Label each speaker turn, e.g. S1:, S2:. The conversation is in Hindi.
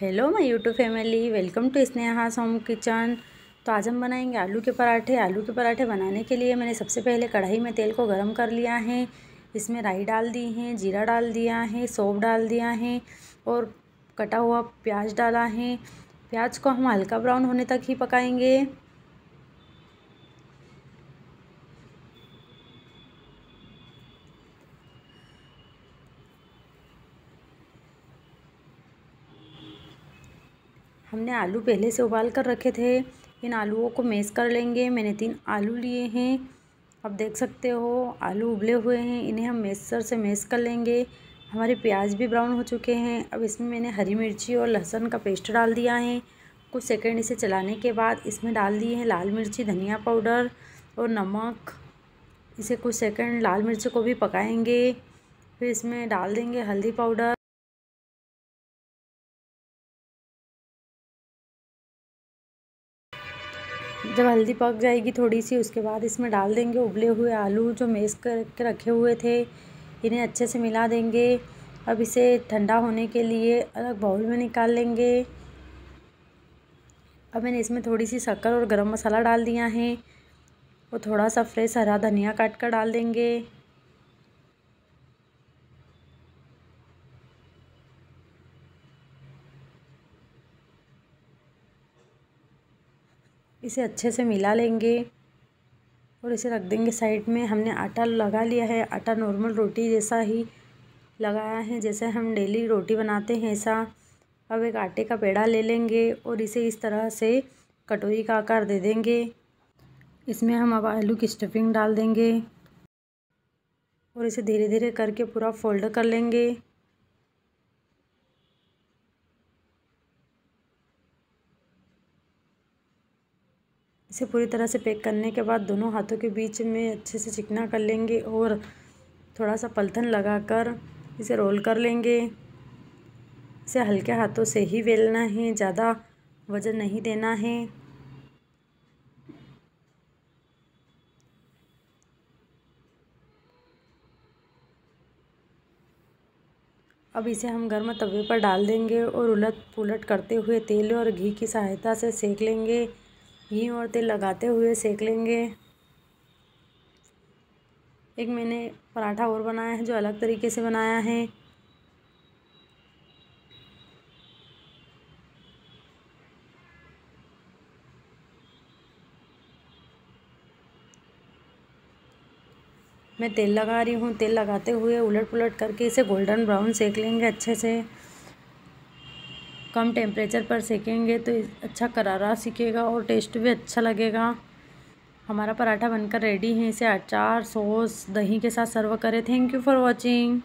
S1: hello my YouTube family welcome to Sneha's home kitchen तो आज हम बनाएंगे आलू के पराठे आलू के पराठे बनाने के लिए मैंने सबसे पहले कढ़ाई में तेल को गरम कर लिया है इसमें राई डाल दी है जीरा डाल दिया है सौंफ डाल दिया है और कटा हुआ प्याज डाला है प्याज को हम हल्का ब्राउन होने तक ही पकाएंगे हमने आलू पहले से उबाल कर रखे थे इन आलूओं को मेस कर लेंगे मैंने तीन आलू लिए हैं आप देख सकते हो आलू उबले हुए हैं इन्हें हम मेसर से मेस कर लेंगे हमारे प्याज भी ब्राउन हो चुके हैं अब इसमें मैंने हरी मिर्ची और लहसुन का पेस्ट डाल दिया है कुछ सेकेंड इसे चलाने के बाद इसमें डाल दिए हैं लाल मिर्ची धनिया पाउडर और नमक इसे कुछ सेकेंड लाल मिर्ची को भी पकाएंगे फिर इसमें डाल देंगे हल्दी पाउडर जब हल्दी पक जाएगी थोड़ी सी उसके बाद इसमें डाल देंगे उबले हुए आलू जो मेस करके रखे हुए थे इन्हें अच्छे से मिला देंगे अब इसे ठंडा होने के लिए अलग बाउल में निकाल लेंगे अब मैंने इसमें थोड़ी सी शक्कर और गरम मसाला डाल दिया है और थोड़ा सा फ्रेश हरा धनिया काट कर डाल देंगे इसे अच्छे से मिला लेंगे और इसे रख देंगे साइड में हमने आटा लगा लिया है आटा नॉर्मल रोटी जैसा ही लगाया है जैसे हम डेली रोटी बनाते हैं ऐसा अब एक आटे का पेड़ा ले लेंगे और इसे इस तरह से कटोरी का आकार दे देंगे इसमें हम अब आलू की स्टफिंग डाल देंगे और इसे धीरे धीरे करके पूरा फोल्ड कर लेंगे इसे पूरी तरह से पैक करने के बाद दोनों हाथों के बीच में अच्छे से चिकना कर लेंगे और थोड़ा सा पलथन लगाकर इसे रोल कर लेंगे इसे हल्के हाथों से ही बेलना है ज़्यादा वज़न नहीं देना है अब इसे हम गर्म तवे पर डाल देंगे और उलट पुलट करते हुए तेल और घी की सहायता से सेक लेंगे घी और तेल लगाते हुए सेक लेंगे एक मैंने पराठा और बनाया है जो अलग तरीके से बनाया है मैं तेल लगा रही हूँ तेल लगाते हुए उलट पुलट करके इसे गोल्डन ब्राउन सेक लेंगे अच्छे से कम टेम्परेचर पर सेकेंगे तो अच्छा करारा सीखेगा और टेस्ट भी अच्छा लगेगा हमारा पराठा बनकर रेडी है इसे अचार सॉस दही के साथ सर्व करें थैंक यू फॉर वॉचिंग